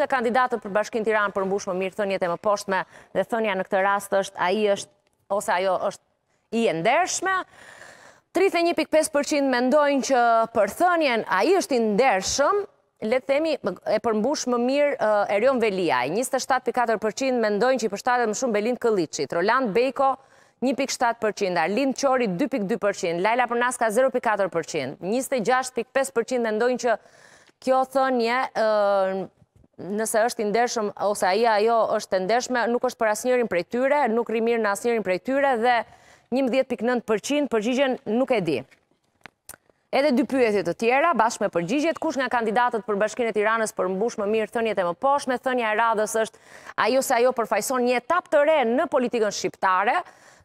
nga kandidatët për bashkin Tiran për mbush më mirë thënjet e më poshtme dhe thënja në këtë rast është a i është ose ajo është i e ndershme. 31.5% mendojnë që për thënjen a i është i ndershëm, le themi e përmbush më mirë Erion Veliaj, 27.4% mendojnë që i përshtatet më shumë Belin Këllicit, Roland Bejko 1.7%, Arlin Qori 2.2%, Laila Përnaska 0.4%, 26.5% mendojnë që kjo thënje nëse është ndeshëm, ose aja ajo është të ndeshme, nuk është për asnjërin për e tyre, nuk rimirë në asnjërin për e tyre, dhe 11.9% përgjigjen nuk e di. Edhe dy pyetje të tjera, bashkë me përgjigjet, kush nga kandidatët për bashkinë e tiranës për mbush më mirë thënjet e më poshme, thënja e radhës është ajo se ajo përfajson një etap të re në politikën shqiptare,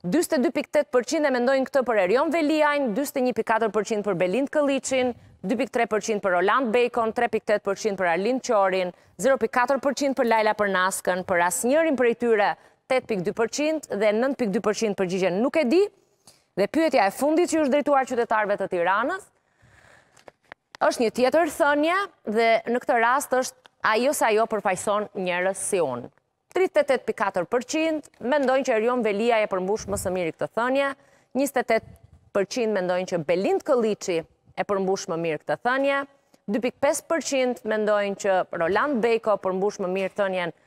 22.8% e mendojnë këtë për Erion Veliajn, 21.4% për Belind Këllicin, 2.3% për Roland Bacon, 3.8% për Arlind Qorin, 0.4% për Laila Përnaskën, për asnjërin njërin për tyre 8.2% dhe 9.2% përgjigjen nuk e di, dhe pyetja e fundit që është drejtuar qytetarëve të tiranës, është një tjetër thënje dhe në këtë rast është ajo sa jo përfajson njërës si unë. 38.4% mendojnë që Erion Velia e përmbush më së mirë këtë thënje, 28% mendojnë që Belind Këllici e përmbush më mirë këtë thënje, 2.5% mendojnë që Roland Bejko përmbush më mirë thënjen